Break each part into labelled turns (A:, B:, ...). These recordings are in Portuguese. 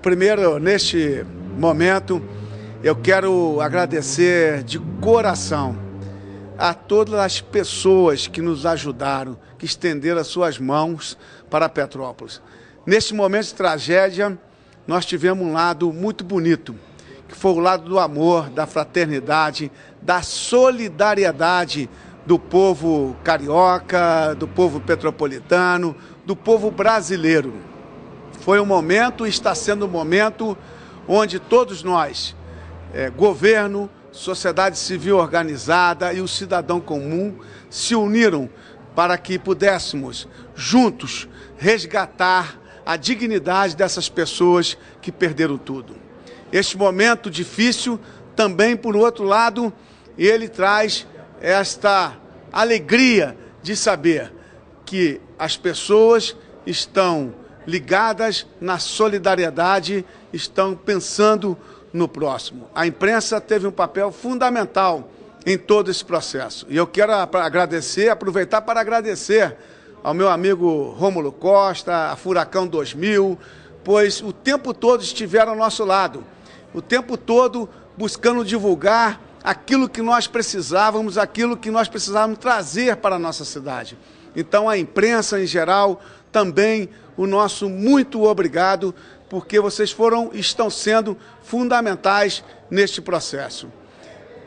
A: Primeiro, neste momento, eu quero agradecer de coração a todas as pessoas que nos ajudaram, que estenderam as suas mãos para Petrópolis. Neste momento de tragédia, nós tivemos um lado muito bonito, que foi o lado do amor, da fraternidade, da solidariedade do povo carioca, do povo petropolitano, do povo brasileiro. Foi um momento e está sendo um momento onde todos nós, é, governo, sociedade civil organizada e o cidadão comum, se uniram para que pudéssemos, juntos, resgatar a dignidade dessas pessoas que perderam tudo. Este momento difícil, também, por outro lado, ele traz esta alegria de saber que as pessoas estão ligadas na solidariedade, estão pensando no próximo. A imprensa teve um papel fundamental em todo esse processo. E eu quero agradecer, aproveitar para agradecer ao meu amigo Rômulo Costa, a Furacão 2000, pois o tempo todo estiveram ao nosso lado, o tempo todo buscando divulgar aquilo que nós precisávamos, aquilo que nós precisávamos trazer para a nossa cidade. Então, a imprensa em geral, também o nosso muito obrigado, porque vocês foram, estão sendo fundamentais neste processo.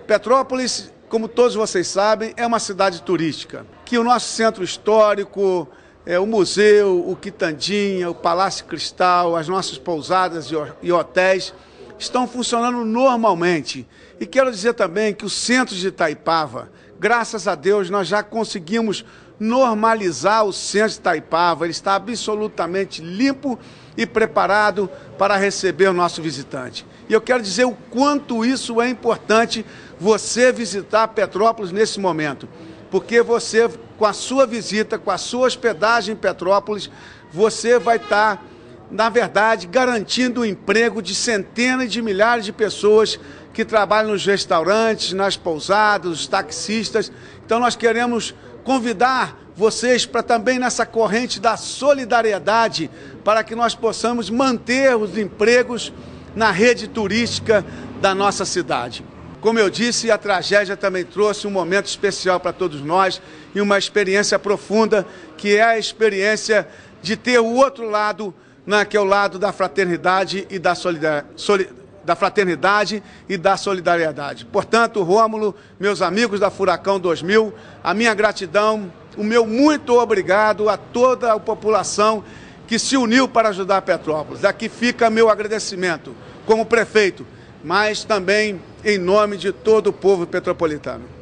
A: Petrópolis, como todos vocês sabem, é uma cidade turística, que o nosso centro histórico, é, o museu, o Quitandinha, o Palácio Cristal, as nossas pousadas e hotéis estão funcionando normalmente. E quero dizer também que o centro de Itaipava, graças a Deus, nós já conseguimos normalizar o centro de Itaipava. Ele está absolutamente limpo e preparado para receber o nosso visitante. E eu quero dizer o quanto isso é importante você visitar Petrópolis nesse momento, porque você, com a sua visita, com a sua hospedagem em Petrópolis, você vai estar na verdade, garantindo o emprego de centenas de milhares de pessoas que trabalham nos restaurantes, nas pousadas, os taxistas. Então, nós queremos convidar vocês para também nessa corrente da solidariedade, para que nós possamos manter os empregos na rede turística da nossa cidade. Como eu disse, a tragédia também trouxe um momento especial para todos nós e uma experiência profunda, que é a experiência de ter o outro lado né, que é o lado da fraternidade e da solidariedade da fraternidade e da solidariedade. Portanto, Rômulo, meus amigos da Furacão 2000, a minha gratidão, o meu muito obrigado a toda a população que se uniu para ajudar Petrópolis. Aqui fica meu agradecimento como prefeito, mas também em nome de todo o povo petropolitano.